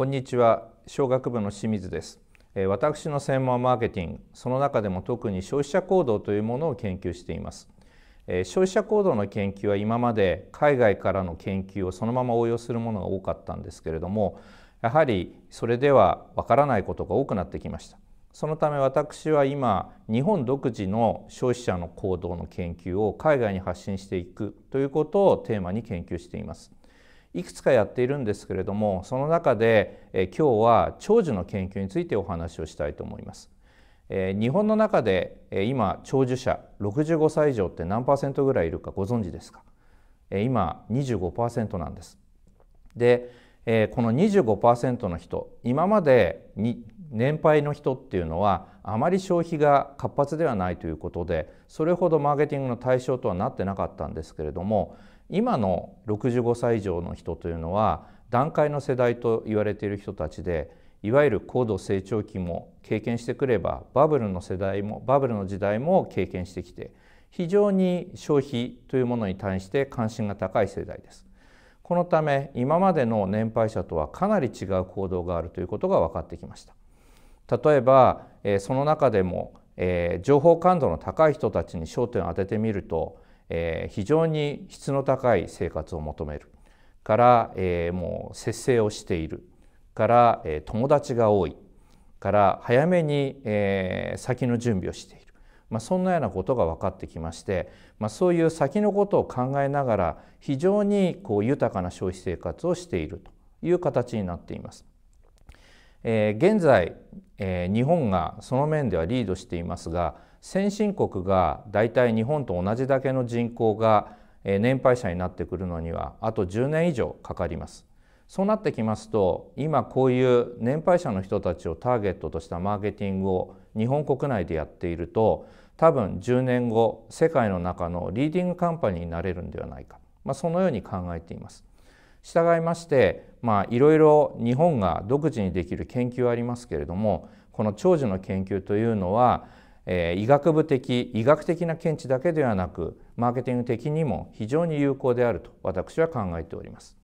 こんにちは小学部の清水です私の専門はマーケティングその中でも特に消費者行動というものを研究しています消費者行動の研究は今まで海外からの研究をそのまま応用するものが多かったんですけれどもやはりそれではわからないことが多くなってきましたそのため私は今日本独自の消費者の行動の研究を海外に発信していくということをテーマに研究していますいくつかやっているんですけれどもその中で、今日は長寿の研究についてお話をしたいと思います。日本の中で、今長寿者65歳以上って何パーセントぐらいいるかご存知ですか、えー、今25%なんです。で、この25%の人今までに年配の人っていうのはあまり消費が活発ではないということでそれほどマーケティングの対象とはなってなかったんですけれども今の65歳以上の人というのは段階の世代と言われている人たちでいわゆる高度成長期も経験してくればバブルの世代もバブルの時代も経験してきて非常に消費というものに対して関心が高い世代です。このため今までの年配者とはかなり違う行動があるということが分かってきました。例えばその中でも情報感度の高い人たちに焦点を当ててみるとえー、非常に質の高い生活を求めるから、えー、もう節制をしているから、えー、友達が多いから早めに、えー、先の準備をしている、まあ、そんなようなことが分かってきまして、まあ、そういう先のことを考えながら非常にこう豊かな消費生活をしているという形になっています。えー、現在、えー、日本がその面ではリードしていますが先進国がだいたい日本と同じだけの人口が、えー、年配者になってくるのにはあと10年以上かかります。そうなってきますと今こういう年配者の人たちをターゲットとしたマーケティングを日本国内でやっていると多分10年後世界の中のリーディングカンパニーになれるんではないか、まあ、そのように考えています。従いましていろいろ日本が独自にできる研究はありますけれどもこの長寿の研究というのは、えー、医学部的医学的な見地だけではなくマーケティング的にも非常に有効であると私は考えております。